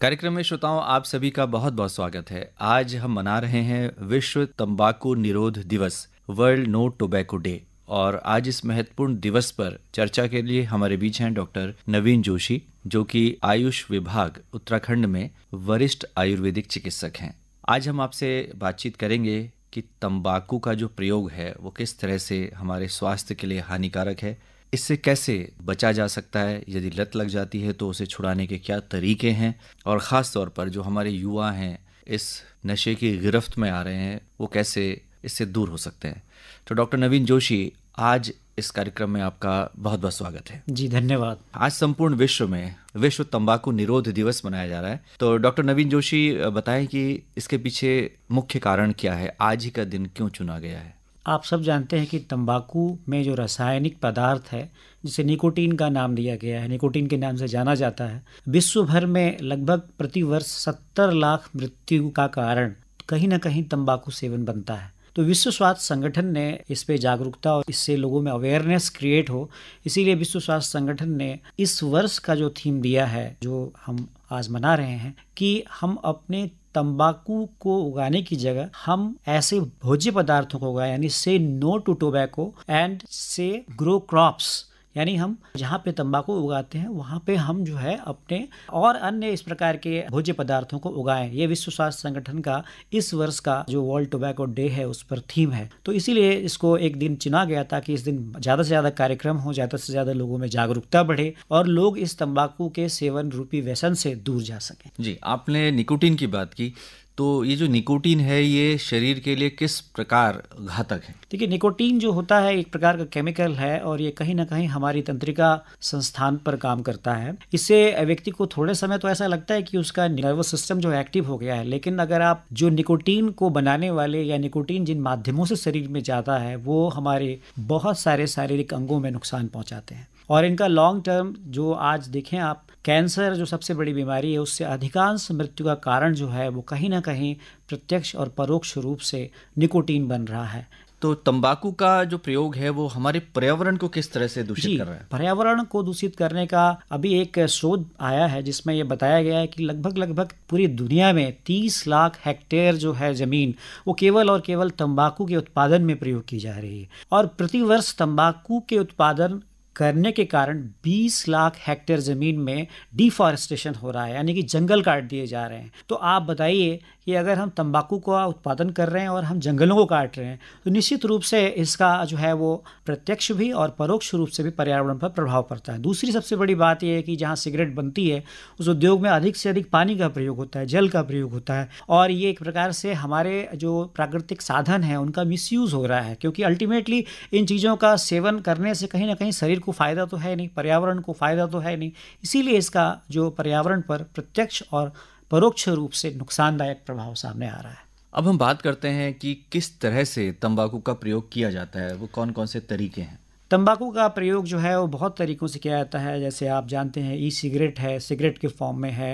कार्यक्रम में श्रोताओं आप सभी का बहुत बहुत स्वागत है आज हम मना रहे हैं विश्व तंबाकू निरोध दिवस वर्ल्ड नो टोबैको डे और आज इस महत्वपूर्ण दिवस पर चर्चा के लिए हमारे बीच हैं डॉक्टर नवीन जोशी जो कि आयुष विभाग उत्तराखंड में वरिष्ठ आयुर्वेदिक चिकित्सक हैं आज हम आपसे बातचीत करेंगे कि तंबाकू का जो प्रयोग है वो किस तरह से हमारे स्वास्थ्य के लिए हानिकारक है इससे कैसे बचा जा सकता है यदि लत लग जाती है तो उसे छुड़ाने के क्या तरीके हैं और ख़ास तौर पर जो हमारे युवा हैं इस नशे की गिरफ्त में आ रहे हैं वो कैसे इससे दूर हो सकते हैं तो डॉक्टर नवीन जोशी आज इस कार्यक्रम में आपका बहुत बहुत स्वागत है जी धन्यवाद आज संपूर्ण विश्व में विश्व तंबाकू निरोध दिवस मनाया जा रहा है तो डॉक्टर नवीन जोशी बताएं कि इसके पीछे मुख्य कारण क्या है आज ही का दिन क्यों चुना गया है आप सब जानते हैं कि तंबाकू में जो रासायनिक पदार्थ है जिसे निकोटीन का नाम दिया गया है निकोटीन के नाम से जाना जाता है विश्व भर में लगभग प्रतिवर्ष सत्तर लाख मृत्यु का कारण कहीं ना कहीं तंबाकू सेवन बनता है तो विश्व स्वास्थ्य संगठन ने इस पे जागरूकता और इससे लोगों में अवेयरनेस क्रिएट हो इसीलिए विश्व स्वास्थ्य संगठन ने इस वर्ष का जो थीम दिया है जो हम आज मना रहे हैं कि हम अपने तंबाकू को उगाने की जगह हम ऐसे भोज्य पदार्थों को उगाए यानी say no to tobacco and say grow crops यानी हम जहाँ पे तंबाकू उगाते हैं वहाँ पे हम जो है अपने और अन्य इस प्रकार के भोज्य पदार्थों को उगाएं ये विश्व स्वास्थ्य संगठन का इस वर्ष का जो वर्ल्ड टोबैको डे है उस पर थीम है तो इसीलिए इसको एक दिन चुना गया था कि इस दिन ज़्यादा से ज़्यादा कार्यक्रम हो ज़्यादा से ज़्यादा लोगों में जागरूकता बढ़े और लोग इस तम्बाकू के सेवन रूपी व्यसन से दूर जा सकें जी आपने निकोटीन की बात की तो ये जो निकोटीन है ये शरीर के लिए किस प्रकार घातक है देखिए निकोटीन जो होता है एक प्रकार का केमिकल है और ये कहीं ना कहीं हमारी तंत्रिका संस्थान पर काम करता है इससे व्यक्ति को थोड़े समय तो ऐसा लगता है कि उसका नर्वस सिस्टम जो एक्टिव हो गया है लेकिन अगर आप जो निकोटीन को बनाने वाले या निकोटीन जिन माध्यमों से शरीर में जाता है वो हमारे बहुत सारे शारीरिक अंगों में नुकसान पहुँचाते हैं और इनका लॉन्ग टर्म जो आज देखें आप कैंसर जो सबसे बड़ी बीमारी है उससे अधिकांश मृत्यु का कारण जो है वो कहीं ना कहीं प्रत्यक्ष और परोक्ष रूप से निकोटीन बन रहा है तो तंबाकू का जो प्रयोग है वो हमारे पर्यावरण को किस तरह से दूषित कर रहा है पर्यावरण को दूषित करने का अभी एक शोध आया है जिसमें ये बताया गया है कि लगभग लगभग पूरी दुनिया में 30 लाख हेक्टेयर जो है ज़मीन वो केवल और केवल तंबाकू के उत्पादन में प्रयोग की जा रही है और प्रतिवर्ष तंबाकू के उत्पादन करने के कारण 20 लाख हेक्टेयर ज़मीन में डिफॉरेस्टेशन हो रहा है यानी कि जंगल काट दिए जा रहे हैं तो आप बताइए कि अगर हम तंबाकू का उत्पादन कर रहे हैं और हम जंगलों को काट रहे हैं तो निश्चित रूप से इसका जो है वो प्रत्यक्ष भी और परोक्ष रूप से भी पर्यावरण पर प्रभाव पड़ता है दूसरी सबसे बड़ी बात यह है कि जहाँ सिगरेट बनती है उस उद्योग में अधिक से अधिक पानी का प्रयोग होता है जल का प्रयोग होता है और ये एक प्रकार से हमारे जो प्राकृतिक साधन हैं उनका मिस हो रहा है क्योंकि अल्टीमेटली इन चीज़ों का सेवन करने से कहीं ना कहीं शरीर को फ़ायदा तो है नहीं पर्यावरण को फ़ायदा तो है नहीं इसीलिए इसका जो पर्यावरण पर प्रत्यक्ष और परोक्ष रूप से नुकसानदायक प्रभाव सामने आ रहा है अब हम बात करते हैं कि किस तरह से तंबाकू का प्रयोग किया जाता है वो कौन कौन से तरीके हैं तंबाकू का प्रयोग जो है वो बहुत तरीक़ों से किया जाता है जैसे आप जानते हैं ई सिगरेट है सिगरेट के फॉर्म में है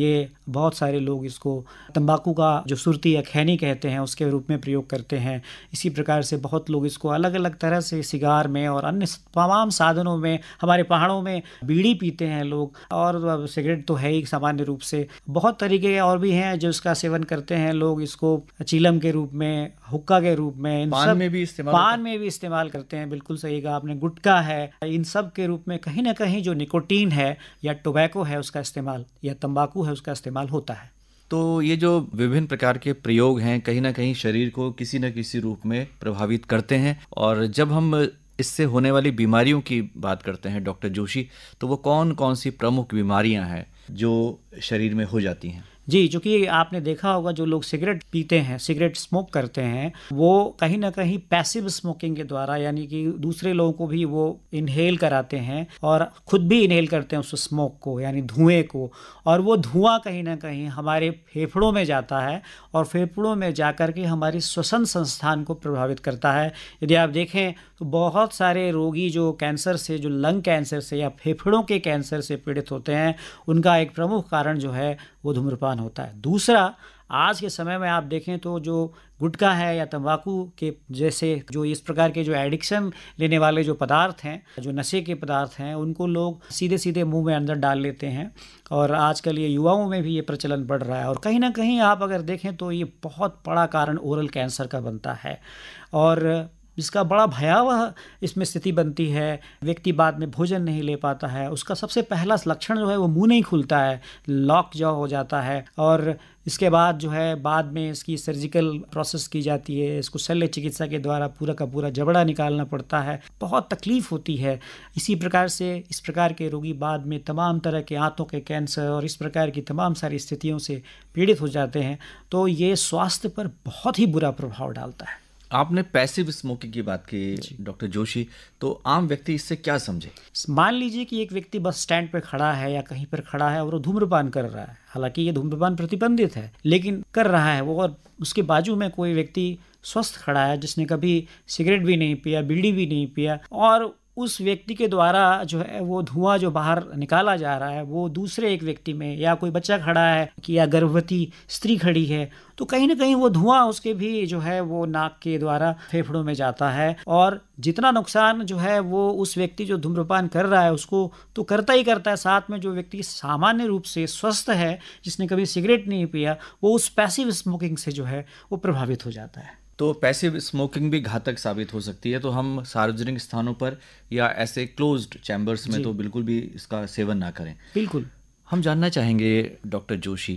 ये बहुत सारे लोग इसको तंबाकू का जो सुरती या खैनी कहते हैं उसके रूप में प्रयोग करते हैं इसी प्रकार से बहुत लोग इसको अलग अलग तरह से सिगार में और अन्य तमाम साधनों में हमारे पहाड़ों में बीड़ी पीते हैं लोग और सिगरेट तो है ही सामान्य रूप से बहुत तरीके और भी हैं जो इसका सेवन करते हैं लोग इसको चीलम के रूप में हुक्का के रूप में पान में भी इस्तेमाल पान में भी इस्तेमाल करते हैं बिल्कुल सही आपने गुटका है इन सब के रूप में कहीं ना कहीं जो निकोटीन है या टोबैको है उसका इस्तेमाल या तंबाकू है उसका इस्तेमाल होता है तो ये जो विभिन्न प्रकार के प्रयोग हैं कहीं ना कहीं शरीर को किसी न किसी रूप में प्रभावित करते हैं और जब हम इससे होने वाली बीमारियों की बात करते हैं डॉक्टर जोशी तो वो कौन कौन सी प्रमुख बीमारियां हैं जो शरीर में हो जाती हैं जी चूँकि आपने देखा होगा जो लोग सिगरेट पीते हैं सिगरेट स्मोक करते हैं वो कहीं ना कहीं पैसिव स्मोकिंग के द्वारा यानी कि दूसरे लोगों को भी वो इनहेल कराते हैं और खुद भी इनहेल करते हैं उस स्मोक को यानी धुएँ को और वो धुआं कहीं ना कहीं हमारे फेफड़ों में जाता है और फेफड़ों में जा कर के हमारी श्वसन संस्थान को प्रभावित करता है यदि आप देखें तो बहुत सारे रोगी जो कैंसर से जो लंग कैंसर से या फेफड़ों के कैंसर से पीड़ित होते हैं उनका एक प्रमुख कारण जो है वो धूम्रपान होता है दूसरा आज के समय में आप देखें तो जो गुटखा है या तंबाकू के जैसे जो इस प्रकार के जो एडिक्शन लेने वाले जो पदार्थ हैं जो नशे के पदार्थ हैं उनको लोग सीधे सीधे मुंह में अंदर डाल लेते हैं और आजकल ये युवाओं में भी ये प्रचलन बढ़ रहा है और कहीं ना कहीं आप अगर देखें तो ये बहुत बड़ा कारण ओरल कैंसर का बनता है और जिसका बड़ा भयावह इसमें स्थिति बनती है व्यक्ति बाद में भोजन नहीं ले पाता है उसका सबसे पहला लक्षण जो है वो मुंह नहीं खुलता है लॉक जॉ हो जाता है और इसके बाद जो है बाद में इसकी सर्जिकल प्रोसेस की जाती है इसको शल्य चिकित्सा के द्वारा पूरा का पूरा जबड़ा निकालना पड़ता है बहुत तकलीफ होती है इसी प्रकार से इस प्रकार के रोगी बाद में तमाम तरह के आंतों के कैंसर और इस प्रकार की तमाम सारी स्थितियों से पीड़ित हो जाते हैं तो ये स्वास्थ्य पर बहुत ही बुरा प्रभाव डालता है आपने पैसिव स्मोकिंग की बात की डॉक्टर जोशी तो आम व्यक्ति इससे क्या समझे मान लीजिए कि एक व्यक्ति बस स्टैंड पर खड़ा है या कहीं पर खड़ा है और वो धूम्रपान कर रहा है हालांकि ये धूम्रपान प्रतिबंधित है लेकिन कर रहा है वो और उसके बाजू में कोई व्यक्ति स्वस्थ खड़ा है जिसने कभी सिगरेट भी नहीं पिया बीड़ी भी नहीं पिया और उस व्यक्ति के द्वारा जो है वो धुआं जो बाहर निकाला जा रहा है वो दूसरे एक व्यक्ति में या कोई बच्चा खड़ा है कि या गर्भवती स्त्री खड़ी है तो कहीं ना कहीं वो धुआं उसके भी जो है वो नाक के द्वारा फेफड़ों में जाता है और जितना नुकसान जो है वो उस व्यक्ति जो धूम्रपान कर रहा है उसको तो करता ही करता है साथ में जो व्यक्ति सामान्य रूप से स्वस्थ है जिसने कभी सिगरेट नहीं पिया वो उस पैसिव स्मोकिंग से जो है वो प्रभावित हो जाता है तो पैसिव स्मोकिंग भी घातक साबित हो सकती है तो हम सार्वजनिक स्थानों पर या ऐसे क्लोज चैम्बर्स में तो बिल्कुल भी इसका सेवन ना करें बिल्कुल हम जानना चाहेंगे डॉक्टर जोशी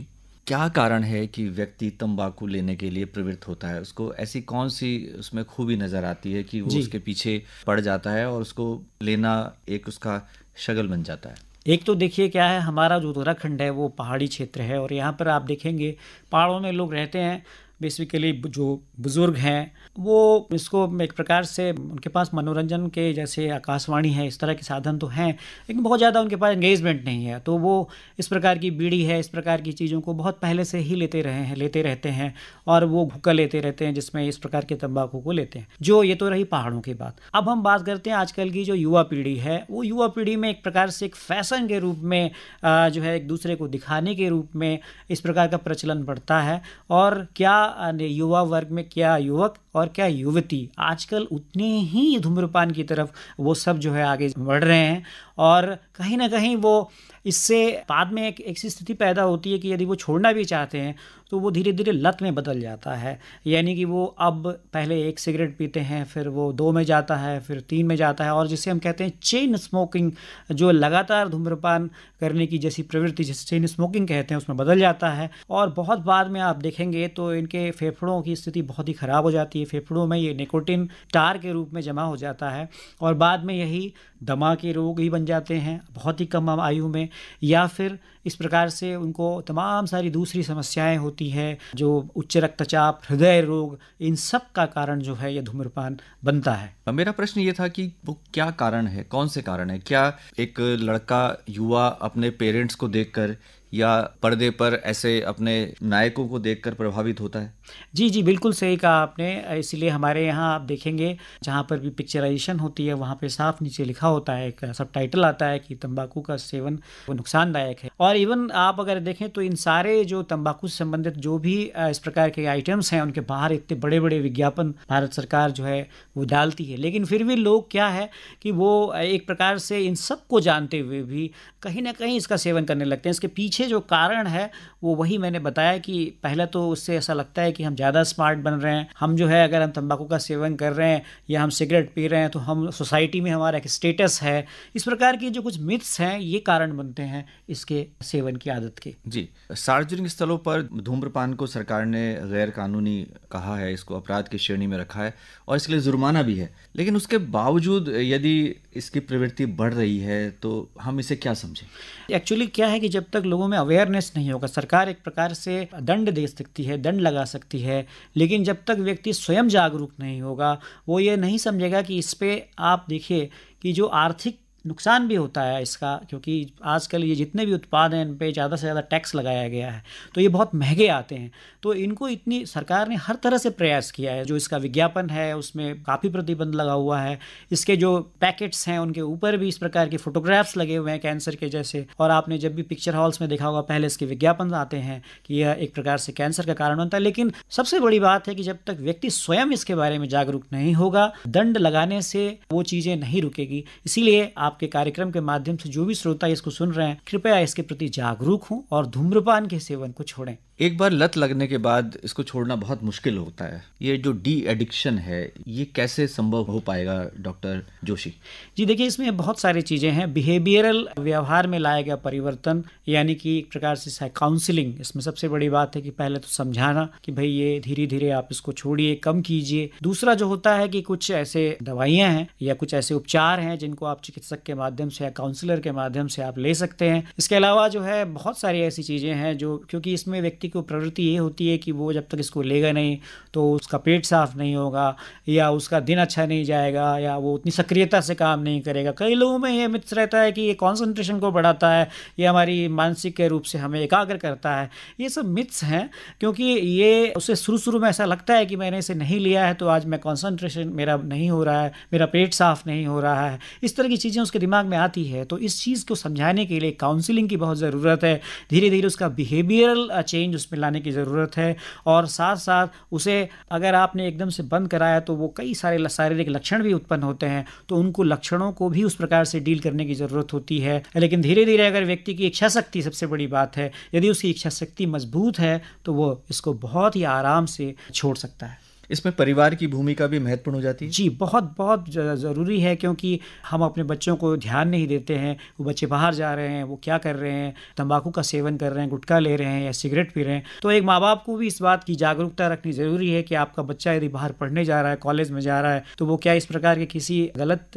क्या कारण है कि व्यक्ति तंबाकू लेने के लिए प्रवृत्त होता है उसको ऐसी कौन सी उसमें खूबी नज़र आती है कि वो उसके पीछे पड़ जाता है और उसको लेना एक उसका शगल बन जाता है एक तो देखिए क्या है हमारा जो उत्तराखंड है वो पहाड़ी क्षेत्र है और यहाँ पर आप देखेंगे पहाड़ों में लोग रहते हैं बेसिकली जो बुज़ुर्ग हैं वो इसको एक प्रकार से उनके पास मनोरंजन के जैसे आकाशवाणी है इस तरह के साधन तो हैं लेकिन बहुत ज़्यादा उनके पास एंगेजमेंट नहीं है तो वो इस प्रकार की बीड़ी है इस प्रकार की चीज़ों को बहुत पहले से ही लेते रहे हैं लेते रहते हैं और वो भूखा लेते रहते हैं जिसमें इस प्रकार के तम्बाकू को लेते हैं जो ये तो रही पहाड़ों की बात अब हम बात करते हैं आजकल की जो युवा पीढ़ी है वो युवा पीढ़ी में एक प्रकार से एक फैशन के रूप में जो है एक दूसरे को दिखाने के रूप में इस प्रकार का प्रचलन बढ़ता है और क्या युवा वर्ग में क्या युवक और क्या युवती आजकल उतने ही धूम्रपान की तरफ वो सब जो है आगे बढ़ रहे हैं और कहीं ना कहीं वो इससे बाद में एक ऐसी स्थिति पैदा होती है कि यदि वो छोड़ना भी चाहते हैं तो वो धीरे धीरे लत में बदल जाता है यानी कि वो अब पहले एक सिगरेट पीते हैं फिर वो दो में जाता है फिर तीन में जाता है और जिसे हम कहते हैं चेन स्मोकिंग जो लगातार धूम्रपान करने की जैसी प्रवृत्ति जिसे चेन स्मोकिंग कहते हैं उसमें बदल जाता है और बहुत बाद में आप देखेंगे तो इनके फेफड़ों की स्थिति बहुत ही ख़राब हो जाती है फेफड़ों में ये निकोटिन टार के रूप में जमा हो जाता है और बाद में यही दमा के रोग ही बन जाते हैं बहुत ही कम आयु में या फिर इस प्रकार से उनको तमाम सारी दूसरी समस्याएं होती हैं जो उच्च रक्तचाप हृदय रोग इन सब का कारण जो है यह धूम्रपान बनता है मेरा प्रश्न ये था कि वो क्या कारण है कौन से कारण है क्या एक लड़का युवा अपने पेरेंट्स को देखकर या पर्दे पर ऐसे अपने नायकों को देखकर प्रभावित होता है जी जी बिल्कुल सही कहा आपने इसलिए हमारे यहाँ आप देखेंगे जहाँ पर भी पिक्चराइजेशन होती है वहाँ पे साफ नीचे लिखा होता है एक सब टाइटल आता है कि तंबाकू का सेवन नुकसानदायक है और इवन आप अगर देखें तो इन सारे जो तंबाकू से संबंधित जो भी इस प्रकार के आइटम्स हैं उनके बाहर इतने बड़े बड़े विज्ञापन भारत सरकार जो है वो डालती है लेकिन फिर भी लोग क्या है कि वो एक प्रकार से इन सबको जानते हुए भी कहीं ना कहीं इसका सेवन करने लगते हैं इसके पीछे पीछे जो कारण है वो वही मैंने बताया कि पहला तो उससे ऐसा लगता है कि हम ज़्यादा स्मार्ट बन रहे हैं हम जो है अगर हम तंबाकू का सेवन कर रहे हैं या हम सिगरेट पी रहे हैं तो हम सोसाइटी में हमारा एक स्टेटस है इस प्रकार के जो कुछ मिथ्स हैं ये कारण बनते हैं इसके सेवन की आदत के जी सार्वजनिक स्थलों पर धूम्रपान को सरकार ने गैर कानूनी कहा है इसको अपराध की श्रेणी में रखा है और इसके लिए जुर्माना भी है लेकिन उसके बावजूद यदि इसकी प्रवृत्ति बढ़ रही है तो हम इसे क्या समझें एक्चुअली क्या है कि जब तक लोगों में अवेयरनेस नहीं होगा सरकार एक प्रकार से दंड दे सकती है दंड लगा सकती है लेकिन जब तक व्यक्ति स्वयं जागरूक नहीं होगा वो ये नहीं समझेगा कि इस पर आप देखिए कि जो आर्थिक नुकसान भी होता है इसका क्योंकि आजकल ये जितने भी उत्पाद हैं इन पर ज़्यादा से ज़्यादा टैक्स लगाया गया है तो ये बहुत महंगे आते हैं तो इनको इतनी सरकार ने हर तरह से प्रयास किया है जो इसका विज्ञापन है उसमें काफ़ी प्रतिबंध लगा हुआ है इसके जो पैकेट्स हैं उनके ऊपर भी इस प्रकार के फोटोग्राफ्स लगे हुए हैं कैंसर के जैसे और आपने जब भी पिक्चर हॉल्स में देखा होगा पहले इसके विज्ञापन आते हैं कि यह एक प्रकार से कैंसर का कारण होता है लेकिन सबसे बड़ी बात है कि जब तक व्यक्ति स्वयं इसके बारे में जागरूक नहीं होगा दंड लगाने से वो चीज़ें नहीं रुकेगी इसीलिए आप आपके कार्यक्रम के माध्यम से जो भी श्रोता इसको सुन रहे हैं कृपया इसके प्रति जागरूक हों और धूम्रपान के सेवन को छोड़ें एक बार लत लगने के बाद इसको छोड़ना बहुत मुश्किल होता है ये जो डी एडिक्शन है ये कैसे संभव हो पाएगा डॉक्टर जोशी जी देखिए इसमें बहुत सारी चीज़ें हैं बिहेवियरल व्यवहार में लाया गया परिवर्तन यानी कि एक प्रकार से काउंसिलिंग इसमें सबसे बड़ी बात है कि पहले तो समझाना कि भाई ये धीरे धीरे आप इसको छोड़िए कम कीजिए दूसरा जो होता है कि कुछ ऐसे दवाइयाँ हैं या कुछ ऐसे उपचार हैं जिनको आप चिकित्सक के माध्यम से या काउंसलर के माध्यम से आप ले सकते हैं इसके अलावा जो है बहुत सारी ऐसी चीज़ें हैं जो क्योंकि इसमें व्यक्ति को प्रवृत्ति ये होती है कि वो जब तक इसको लेगा नहीं तो उसका पेट साफ नहीं होगा या उसका दिन अच्छा नहीं जाएगा या वो उतनी सक्रियता से काम नहीं करेगा कई लोगों में यह मित्र रहता है कि ये कॉन्सेंट्रेशन को बढ़ाता है ये हमारी मानसिक रूप से हमें एकाग्र करता है ये सब मिथ्स हैं क्योंकि ये उसे शुरू शुरू में ऐसा लगता है कि मैंने इसे नहीं लिया है तो आज मैं कॉन्सेंट्रेशन मेरा नहीं हो रहा है मेरा पेट साफ नहीं हो रहा है इस तरह की चीज़ें उसके दिमाग में आती है तो इस चीज़ को समझाने के लिए काउंसिलिंग की बहुत ज़रूरत है धीरे धीरे उसका बिहेवियरल चेंज उसमें लाने की ज़रूरत है और साथ साथ उसे अगर आपने एकदम से बंद कराया तो वो कई सारे शारीरिक लक्षण भी उत्पन्न होते हैं तो उनको लक्षणों को भी उस प्रकार से डील करने की ज़रूरत होती है लेकिन धीरे धीरे अगर व्यक्ति की इच्छा शक्ति सबसे बड़ी बात है यदि उसकी इच्छा शक्ति मजबूत है तो वो इसको बहुत ही आराम से छोड़ सकता है इसमें परिवार की भूमिका भी महत्वपूर्ण हो जाती है जी बहुत बहुत ज़रूरी है क्योंकि हम अपने बच्चों को ध्यान नहीं देते हैं वो बच्चे बाहर जा रहे हैं वो क्या कर रहे हैं तंबाकू का सेवन कर रहे हैं गुटखा ले रहे हैं या सिगरेट पी रहे हैं तो एक माँ बाप को भी इस बात की जागरूकता रखनी ज़रूरी है कि आपका बच्चा यदि बाहर पढ़ने जा रहा है कॉलेज में जा रहा है तो वो क्या इस प्रकार के किसी गलत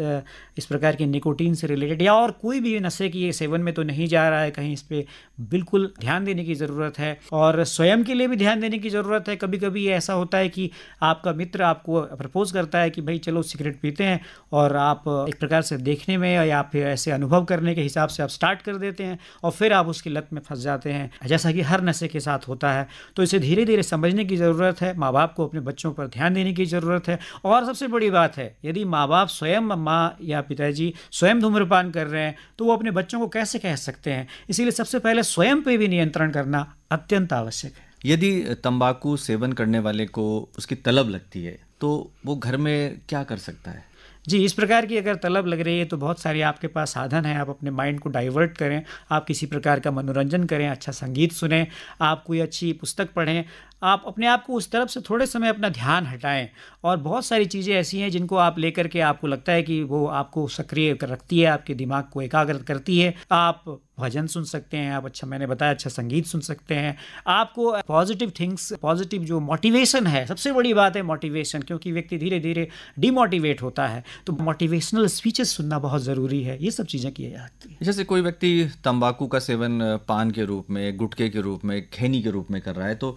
इस प्रकार के निकोटीन से रिलेटेड या और कोई भी नशे की सेवन में तो नहीं जा रहा है कहीं इस पर बिल्कुल ध्यान देने की ज़रूरत है और स्वयं के लिए भी ध्यान देने की ज़रूरत है कभी कभी ऐसा होता है कि आपका मित्र आपको प्रपोज करता है कि भाई चलो सिगरेट पीते हैं और आप एक प्रकार से देखने में या फिर ऐसे अनुभव करने के हिसाब से आप स्टार्ट कर देते हैं और फिर आप उसकी लत में फंस जाते हैं जैसा कि हर नशे के साथ होता है तो इसे धीरे धीरे समझने की ज़रूरत है माँ बाप को अपने बच्चों पर ध्यान देने की ज़रूरत है और सबसे बड़ी बात है यदि माँ बाप स्वयं माँ या पिताजी स्वयं धूम्रपान कर रहे हैं तो वो अपने बच्चों को कैसे कह सकते हैं इसीलिए सबसे पहले स्वयं पर भी नियंत्रण करना अत्यंत आवश्यक है यदि तंबाकू सेवन करने वाले को उसकी तलब लगती है तो वो घर में क्या कर सकता है जी इस प्रकार की अगर तलब लग रही है तो बहुत सारे आपके पास साधन हैं आप अपने माइंड को डाइवर्ट करें आप किसी प्रकार का मनोरंजन करें अच्छा संगीत सुनें आप कोई अच्छी पुस्तक पढ़ें आप अपने आप को उस तरफ से थोड़े समय अपना ध्यान हटाएं और बहुत सारी चीज़ें ऐसी हैं जिनको आप लेकर के आपको लगता है कि वो आपको सक्रिय रखती है आपके दिमाग को एकाग्र करती है आप भजन सुन सकते हैं आप अच्छा मैंने बताया अच्छा संगीत सुन सकते हैं आपको पॉजिटिव थिंग्स पॉजिटिव जो मोटिवेशन है सबसे बड़ी बात है मोटिवेशन क्योंकि व्यक्ति धीरे धीरे डिमोटिवेट होता है तो मोटिवेशनल स्पीचेस सुनना बहुत ज़रूरी है ये सब चीज़ें की जाती है जैसे कोई व्यक्ति तम्बाकू का सेवन पान के रूप में गुटके के रूप में खैनी के रूप में कर रहा है तो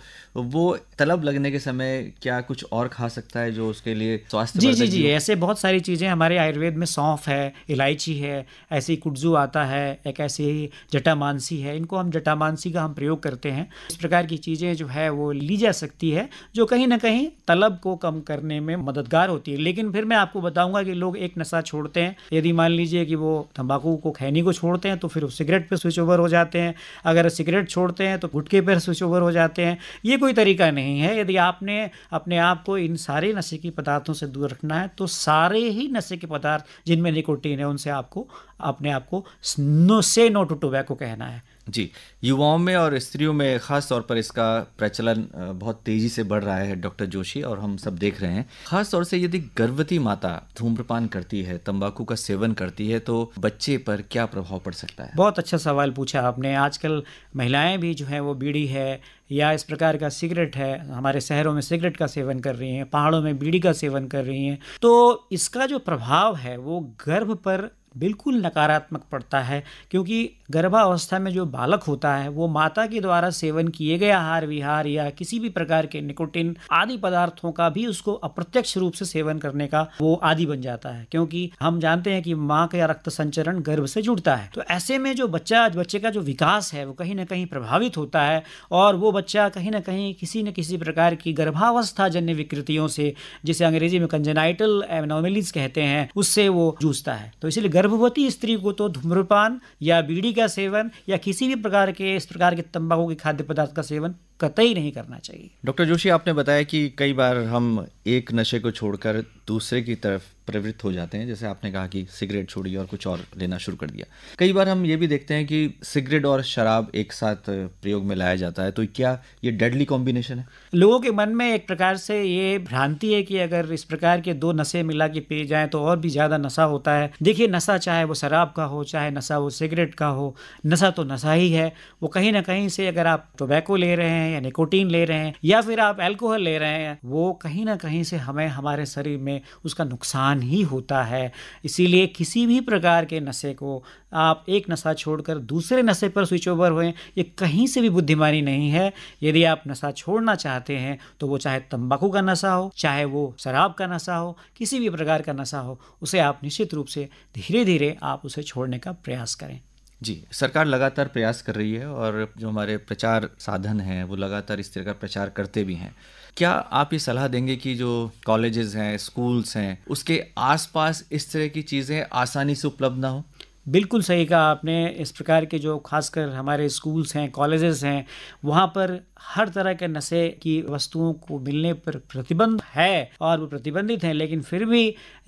वो तलब लगने के समय क्या कुछ और खा सकता है जो उसके लिए स्वास्थ्य जी जी जी ऐसे बहुत सारी चीज़ें हमारे आयुर्वेद में सौंफ है इलायची है ऐसी कुटजू आता है एक ऐसी जटामानसी है इनको हम जटामानसी का हम प्रयोग करते हैं इस प्रकार की चीज़ें जो है वो ली जा सकती है जो कहीं ना कहीं तलब को कम करने में मददगार होती है लेकिन फिर मैं आपको बताऊंगा कि लोग एक नशा छोड़ते हैं यदि मान लीजिए कि वो तंबाकू को खैनी को छोड़ते हैं तो फिर सिगरेट पर स्विच ओवर हो जाते हैं अगर सिगरेट छोड़ते हैं तो गुटके पर स्विच ओवर हो जाते हैं ये कोई तरीका नहीं है यदि आपने अपने आप को इन सारे नशे के पदार्थों से दूर रखना है तो सारे ही नशे के पदार्थ जिनमें निकोटीन है उनसे आपको अपने आप को नो से नो टू टोबैको कहना है जी युवाओं में और स्त्रियों में ख़ास तौर पर इसका प्रचलन बहुत तेज़ी से बढ़ रहा है डॉक्टर जोशी और हम सब देख रहे हैं ख़ास तौर से यदि गर्भवती माता धूम्रपान करती है तंबाकू का सेवन करती है तो बच्चे पर क्या प्रभाव पड़ सकता है बहुत अच्छा सवाल पूछा आपने आजकल महिलाएं भी जो हैं वो बीड़ी है या इस प्रकार का सिगरेट है हमारे शहरों में सिगरेट का सेवन कर रही हैं पहाड़ों में बीड़ी का सेवन कर रही हैं तो इसका जो प्रभाव है वो गर्भ पर बिल्कुल नकारात्मक पड़ता है क्योंकि गर्भावस्था में जो बालक होता है वो माता के द्वारा सेवन किए गए आहार विहार या किसी भी प्रकार के निकोटिन आदि पदार्थों का भी उसको अप्रत्यक्ष रूप से सेवन करने का वो आदि बन जाता है क्योंकि हम जानते हैं कि माँ का रक्त संचरण गर्भ से जुड़ता है तो ऐसे में जो बच्चा बच्चे का जो विकास है वो कहीं ना कहीं प्रभावित होता है और वो बच्चा कहीं ना कहीं किसी न किसी प्रकार की गर्भावस्था जन्य विकृतियों से जिसे अंग्रेजी में कंजेनाइटल एबनॉर्मलीज कहते हैं उससे वो जूझता है तो इसीलिए गर्भवती स्त्री को तो धूम्रपान या बीड़ी का सेवन या किसी भी प्रकार के इस प्रकार के तंबाकू के खाद्य पदार्थ का सेवन कतई नहीं करना चाहिए डॉक्टर जोशी आपने बताया कि कई बार हम एक नशे को छोड़कर दूसरे की तरफ प्रवृत्त हो जाते हैं जैसे आपने कहा कि सिगरेट छोड़िए और कुछ और लेना शुरू कर दिया कई बार हम ये भी देखते हैं कि सिगरेट और शराब एक साथ प्रयोग में लाया जाता है तो क्या ये डेडली कॉम्बिनेशन है लोगों के मन में एक प्रकार से ये भ्रांति है कि अगर इस प्रकार के दो नशे मिला के पी जाए तो और भी ज़्यादा नशा होता है देखिए नशा चाहे वो शराब का हो चाहे नशा वो सिगरेट का हो नशा तो नशा ही है वो कहीं ना कहीं से अगर आप टोबैको ले रहे हैं या निकोटीन ले रहे हैं या फिर आप एल्कोहल ले रहे हैं वो कहीं ना कहीं से हमें हमारे शरीर में उसका नुकसान ही होता है इसीलिए किसी भी प्रकार के नशे को आप एक नशा छोड़कर दूसरे नशे पर स्विच ओवर हुए ये कहीं से भी बुद्धिमानी नहीं है यदि आप नशा छोड़ना चाहते हैं तो वो चाहे तंबाकू का नशा हो चाहे वो शराब का नशा हो किसी भी प्रकार का नशा हो उसे आप निश्चित रूप से धीरे धीरे आप उसे छोड़ने का प्रयास करें जी सरकार लगातार प्रयास कर रही है और जो हमारे प्रचार साधन हैं वो लगातार इस तरह का प्रचार करते भी हैं क्या आप ये सलाह देंगे कि जो कॉलेजेस हैं स्कूल्स हैं उसके आसपास इस तरह की चीज़ें आसानी से उपलब्ध ना हो बिल्कुल सही कहा आपने इस प्रकार के जो खासकर हमारे स्कूल्स हैं कॉलेजेस हैं वहाँ पर हर तरह के नशे की वस्तुओं को मिलने पर प्रतिबंध है और वो प्रतिबंधित हैं लेकिन फिर भी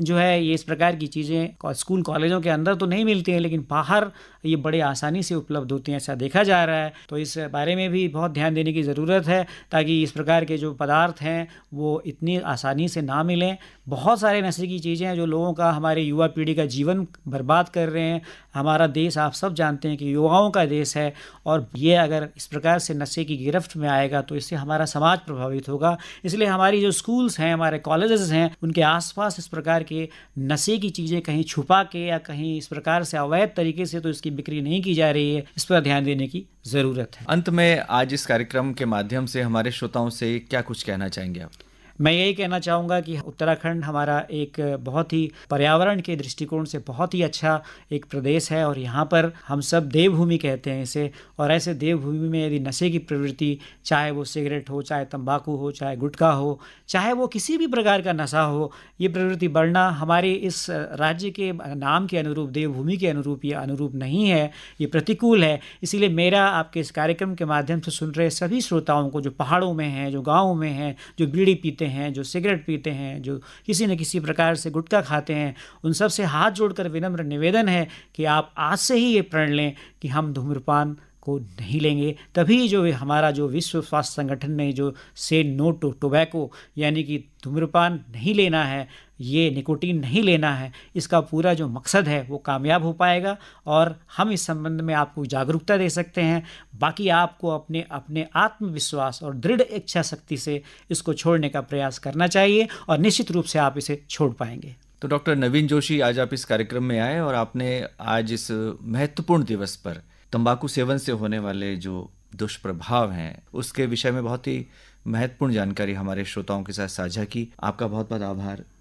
जो है ये इस प्रकार की चीज़ें स्कूल कॉलेजों के अंदर तो नहीं मिलती हैं लेकिन बाहर ये बड़े आसानी से उपलब्ध होती हैं ऐसा देखा जा रहा है तो इस बारे में भी बहुत ध्यान देने की ज़रूरत है ताकि इस प्रकार के जो पदार्थ हैं वो इतनी आसानी से ना मिलें बहुत सारे नशे की चीज़ें हैं जो लोगों का हमारे युवा पीढ़ी का जीवन बर्बाद कर रहे हैं हमारा देश आप सब जानते हैं कि युवाओं का देश है और ये अगर इस प्रकार से नशे की गिरफ्त में आएगा तो इससे हमारा समाज प्रभावित होगा इसलिए हमारी जो स्कूल्स हैं हमारे कॉलेजेस हैं उनके आसपास इस प्रकार के नशे की चीज़ें कहीं छुपा के या कहीं इस प्रकार से अवैध तरीके से तो इसकी बिक्री नहीं की जा रही है इस पर ध्यान देने की ज़रूरत है अंत में आज इस कार्यक्रम के माध्यम से हमारे श्रोताओं से क्या कुछ कहना चाहेंगे आप मैं यही कहना चाहूँगा कि उत्तराखंड हमारा एक बहुत ही पर्यावरण के दृष्टिकोण से बहुत ही अच्छा एक प्रदेश है और यहाँ पर हम सब देवभूमि कहते हैं इसे और ऐसे देवभूमि में यदि नशे की प्रवृत्ति चाहे वो सिगरेट हो चाहे तंबाकू हो चाहे गुटखा हो चाहे वो किसी भी प्रकार का नशा हो ये प्रवृत्ति बढ़ना हमारे इस राज्य के नाम के अनुरूप देवभूमि के अनुरूप ये अनुरूप नहीं है ये प्रतिकूल है इसीलिए मेरा आपके इस कार्यक्रम के माध्यम से सुन रहे सभी श्रोताओं को जो पहाड़ों में हैं जो गाँव में हैं जो बीड़ी पीते हैं हैं जो सिगरेट पीते हैं जो किसी न किसी प्रकार से गुटखा खाते हैं उन सब से हाथ जोड़कर विनम्र निवेदन है कि आप आज से ही ये प्रण लें कि हम धूम्रपान को नहीं लेंगे तभी जो हमारा जो विश्व स्वास्थ्य संगठन ने जो से नो टू टोबैको यानी कि धूम्रपान नहीं लेना है ये निकोटीन नहीं लेना है इसका पूरा जो मकसद है वो कामयाब हो पाएगा और हम इस संबंध में आपको जागरूकता दे सकते हैं बाकी आपको अपने अपने आत्मविश्वास और दृढ़ इच्छा शक्ति से इसको छोड़ने का प्रयास करना चाहिए और निश्चित रूप से आप इसे छोड़ पाएंगे तो डॉक्टर नवीन जोशी आज आप इस कार्यक्रम में आए और आपने आज इस महत्वपूर्ण दिवस पर तंबाकू सेवन से होने वाले जो दुष्प्रभाव हैं उसके विषय में बहुत ही महत्वपूर्ण जानकारी हमारे श्रोताओं के साथ साझा की आपका बहुत बहुत आभार